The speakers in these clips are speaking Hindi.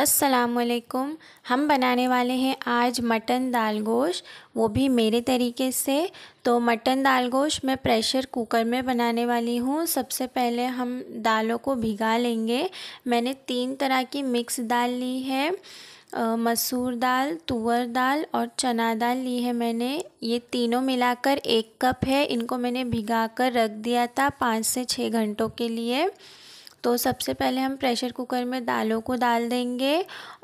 असलकुम हम बनाने वाले हैं आज मटन दाल गोश वो भी मेरे तरीके से तो मटन दाल गोश मैं प्रेशर कुकर में बनाने वाली हूँ सबसे पहले हम दालों को भिगा लेंगे मैंने तीन तरह की मिक्स दाल ली है मसूर दाल तुअर दाल और चना दाल ली है मैंने ये तीनों मिलाकर एक कप है इनको मैंने भिगा कर रख दिया था पाँच से छः घंटों के लिए तो सबसे पहले हम प्रेशर कुकर में दालों को डाल देंगे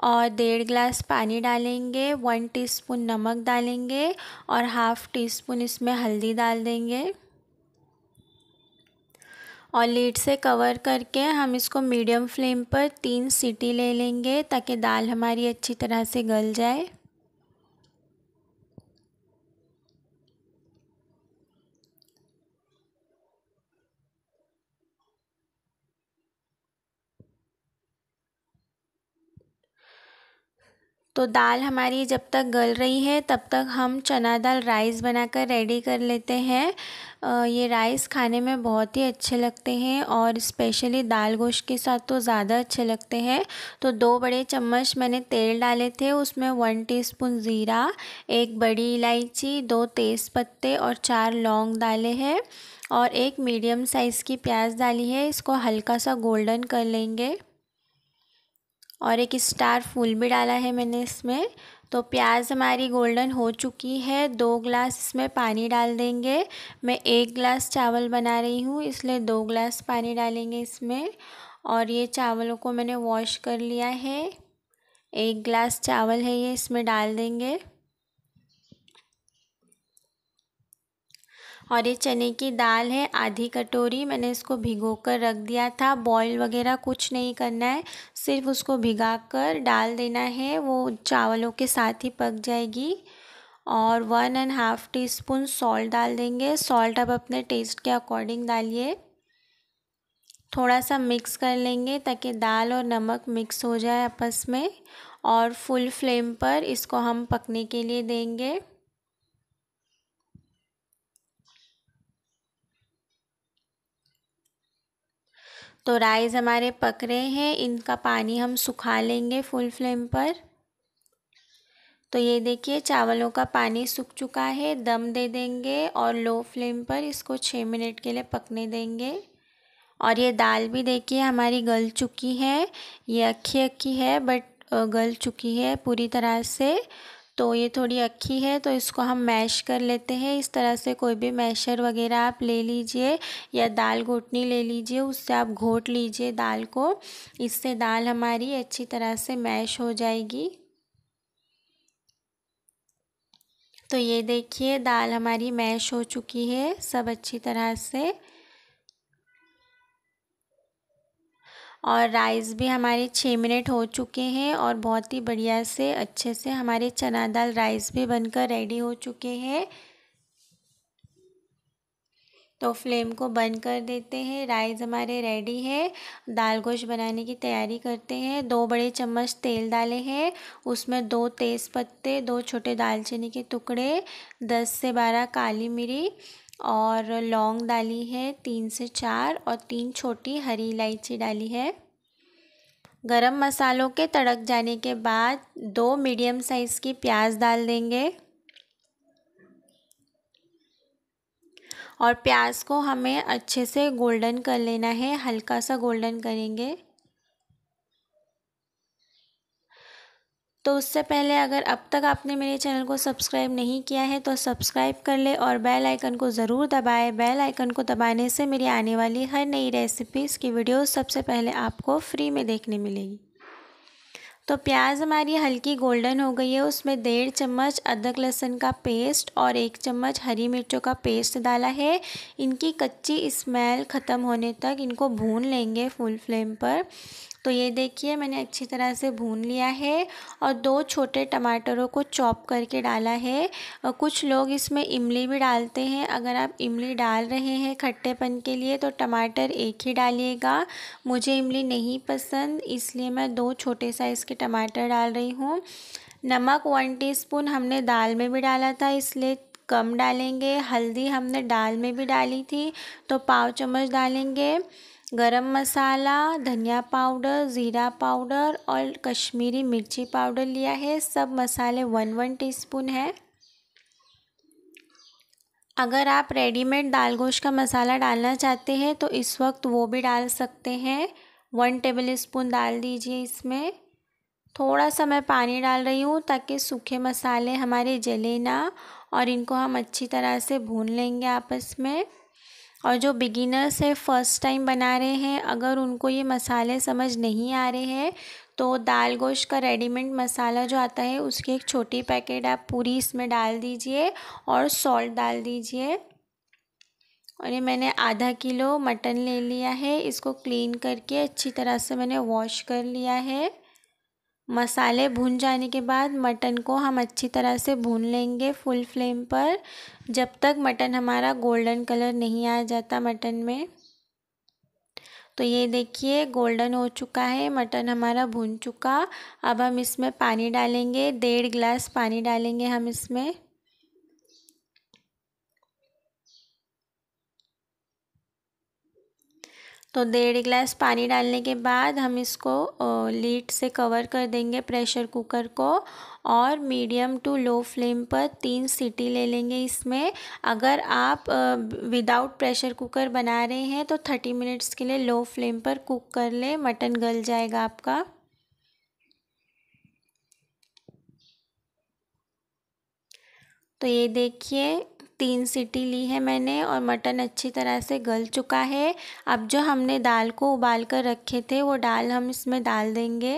और डेढ़ ग्लास पानी डालेंगे वन टीस्पून नमक डालेंगे और हाफ़ टी स्पून इसमें हल्दी डाल देंगे और लीड से कवर करके हम इसको मीडियम फ्लेम पर तीन सीटी ले लेंगे ताकि दाल हमारी अच्छी तरह से गल जाए तो दाल हमारी जब तक गल रही है तब तक हम चना दाल राइस बनाकर रेडी कर लेते हैं ये राइस खाने में बहुत ही अच्छे लगते हैं और स्पेशली दाल गोश्त के साथ तो ज़्यादा अच्छे लगते हैं तो दो बड़े चम्मच मैंने तेल डाले थे उसमें वन टीस्पून ज़ीरा एक बड़ी इलायची दो तेज़ पत्ते और चार लौंग डाले हैं और एक मीडियम साइज़ की प्याज डाली है इसको हल्का सा गोल्डन कर लेंगे और एक स्टार फूल भी डाला है मैंने इसमें तो प्याज हमारी गोल्डन हो चुकी है दो ग्लास इसमें पानी डाल देंगे मैं एक ग्लास चावल बना रही हूँ इसलिए दो ग्लास पानी डालेंगे इसमें और ये चावलों को मैंने वॉश कर लिया है एक ग्लास चावल है ये इसमें डाल देंगे और ये चने की दाल है आधी कटोरी मैंने इसको भिगो कर रख दिया था बॉईल वगैरह कुछ नहीं करना है सिर्फ उसको भिगा कर डाल देना है वो चावलों के साथ ही पक जाएगी और one and half teaspoon salt डाल देंगे सॉल्ट आप अपने टेस्ट के अकॉर्डिंग डालिए थोड़ा सा मिक्स कर लेंगे ताकि दाल और नमक मिक्स हो जाए आपस में और फुल फ्लेम पर इसको हम पकने के लिए देंगे तो राइस हमारे पक रहे हैं इनका पानी हम सुखा लेंगे फुल फ्लेम पर तो ये देखिए चावलों का पानी सूख चुका है दम दे देंगे और लो फ्लेम पर इसको छः मिनट के लिए पकने देंगे और ये दाल भी देखिए हमारी गल चुकी है ये अक्खी अक्खी है बट गल चुकी है पूरी तरह से तो ये थोड़ी अक्खी है तो इसको हम मैश कर लेते हैं इस तरह से कोई भी मैशर वगैरह आप ले लीजिए या दाल घोटनी ले लीजिए उससे आप घोट लीजिए दाल को इससे दाल हमारी अच्छी तरह से मैश हो जाएगी तो ये देखिए दाल हमारी मैश हो चुकी है सब अच्छी तरह से और राइस भी हमारे छः मिनट हो चुके हैं और बहुत ही बढ़िया से अच्छे से हमारे चना दाल राइस भी बनकर रेडी हो चुके हैं तो फ्लेम को बंद कर देते हैं राइस हमारे रेडी है दाल गोश्त बनाने की तैयारी करते हैं दो बड़े चम्मच तेल डाले हैं उसमें दो तेज़ पत्ते दो छोटे दालचीनी के टुकड़े दस से बारह काली मिरी और लौंग डाली है तीन से चार और तीन छोटी हरी इलायची डाली है गरम मसालों के तड़क जाने के बाद दो मीडियम साइज़ की प्याज डाल देंगे और प्याज को हमें अच्छे से गोल्डन कर लेना है हल्का सा गोल्डन करेंगे तो उससे पहले अगर अब तक आपने मेरे चैनल को सब्सक्राइब नहीं किया है तो सब्सक्राइब कर ले और बेल आइकन को ज़रूर दबाए बेल आइकन को दबाने से मेरी आने वाली हर नई रेसिपीज़ की वीडियो सबसे पहले आपको फ्री में देखने मिलेगी तो प्याज हमारी हल्की गोल्डन हो गई है उसमें डेढ़ चम्मच अदरक लहसुन का पेस्ट और एक चम्मच हरी मिर्चों का पेस्ट डाला है इनकी कच्ची स्मेल ख़त्म होने तक इनको भून लेंगे फुल फ्लेम पर तो ये देखिए मैंने अच्छी तरह से भून लिया है और दो छोटे टमाटरों को चॉप करके डाला है और कुछ लोग इसमें इमली भी डालते हैं अगर आप इमली डाल रहे हैं खट्टेपन के लिए तो टमाटर एक ही डालिएगा मुझे इमली नहीं पसंद इसलिए मैं दो छोटे साइज़ के टमाटर डाल रही हूँ नमक वन टीस्पून हमने दाल में भी डाला था इसलिए कम डालेंगे हल्दी हमने दाल में भी डाली थी तो पाव चम्मच डालेंगे गरम मसाला धनिया पाउडर ज़ीरा पाउडर और कश्मीरी मिर्ची पाउडर लिया है सब मसाले वन वन टीस्पून है अगर आप रेडीमेड दाल गोश का मसाला डालना चाहते हैं तो इस वक्त वो भी डाल सकते हैं वन टेबल स्पून डाल दीजिए इसमें थोड़ा सा मैं पानी डाल रही हूँ ताकि सूखे मसाले हमारे जले ना और इनको हम अच्छी तरह से भून लेंगे आपस में और जो बिगिनर्स है फ़र्स्ट टाइम बना रहे हैं अगर उनको ये मसाले समझ नहीं आ रहे हैं तो दाल गोश्त का रेडीमेड मसाला जो आता है उसकी एक छोटी पैकेट आप पूरी इसमें डाल दीजिए और सॉल्ट डाल दीजिए और ये मैंने आधा किलो मटन ले लिया है इसको क्लीन करके अच्छी तरह से मैंने वॉश कर लिया है मसाले भून जाने के बाद मटन को हम अच्छी तरह से भून लेंगे फुल फ्लेम पर जब तक मटन हमारा गोल्डन कलर नहीं आ जाता मटन में तो ये देखिए गोल्डन हो चुका है मटन हमारा भून चुका अब हम इसमें पानी डालेंगे डेढ़ गिलास पानी डालेंगे हम इसमें तो डेढ़ गिलास पानी डालने के बाद हम इसको लीड से कवर कर देंगे प्रेशर कुकर को और मीडियम टू लो फ्लेम पर तीन सीटी ले लेंगे इसमें अगर आप विदाउट प्रेशर कुकर बना रहे हैं तो थर्टी मिनट्स के लिए लो फ्लेम पर कुक कर ले मटन गल जाएगा आपका तो ये देखिए तीन सीटी ली है मैंने और मटन अच्छी तरह से गल चुका है अब जो हमने दाल को उबाल कर रखे थे वो दाल हम इसमें डाल देंगे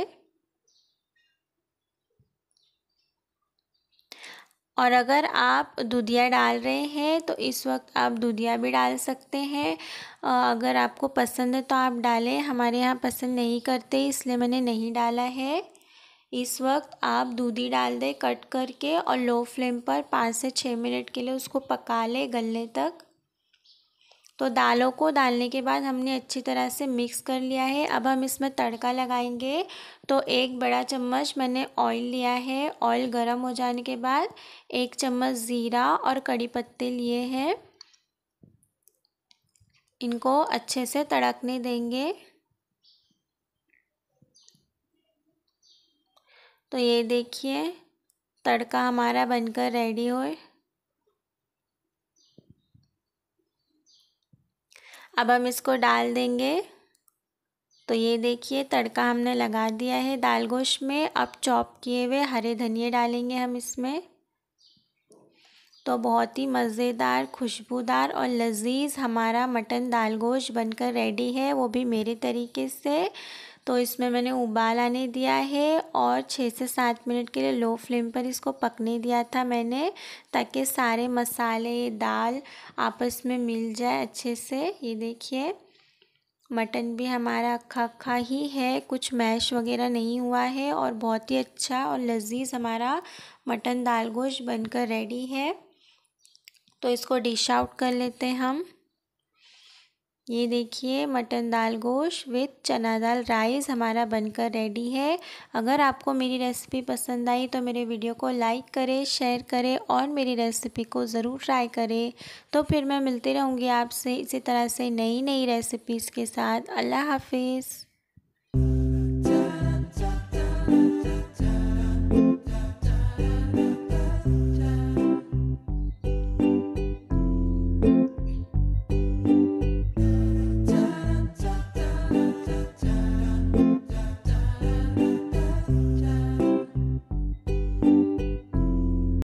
और अगर आप दूधिया डाल रहे हैं तो इस वक्त आप दूधिया भी डाल सकते हैं अगर आपको पसंद है तो आप डालें हमारे यहाँ पसंद नहीं करते इसलिए मैंने नहीं डाला है इस वक्त आप दूधी डाल दें कट करके और लो फ्लेम पर पाँच से छः मिनट के लिए उसको पका लें गलने तक तो दालों को डालने के बाद हमने अच्छी तरह से मिक्स कर लिया है अब हम इसमें तड़का लगाएंगे तो एक बड़ा चम्मच मैंने ऑयल लिया है ऑयल गर्म हो जाने के बाद एक चम्मच ज़ीरा और कड़ी पत्ते लिए हैं इनको अच्छे से तड़कने देंगे तो ये देखिए तड़का हमारा बनकर रेडी हो अब हम इसको डाल देंगे तो ये देखिए तड़का हमने लगा दिया है दाल गोश्त में अब चॉप किए हुए हरे धनिए डालेंगे हम इसमें तो बहुत ही मज़ेदार खुशबूदार और लजीज हमारा मटन दाल गोश्त बनकर रेडी है वो भी मेरे तरीके से तो इसमें मैंने उबाल आने दिया है और छः से सात मिनट के लिए लो फ्लेम पर इसको पकने दिया था मैंने ताकि सारे मसाले दाल आपस में मिल जाए अच्छे से ये देखिए मटन भी हमारा खा खा ही है कुछ मैश वगैरह नहीं हुआ है और बहुत ही अच्छा और लजीज हमारा मटन दाल गोश्त बनकर रेडी है तो इसको डिश आउट कर लेते हैं हम ये देखिए मटन दाल गोश विथ चना दाल राइस हमारा बनकर रेडी है अगर आपको मेरी रेसिपी पसंद आई तो मेरे वीडियो को लाइक करें शेयर करें और मेरी रेसिपी को ज़रूर ट्राई करें तो फिर मैं मिलती रहूँगी आपसे इसी तरह से नई नई रेसिपीज़ के साथ अल्लाह हाफिज़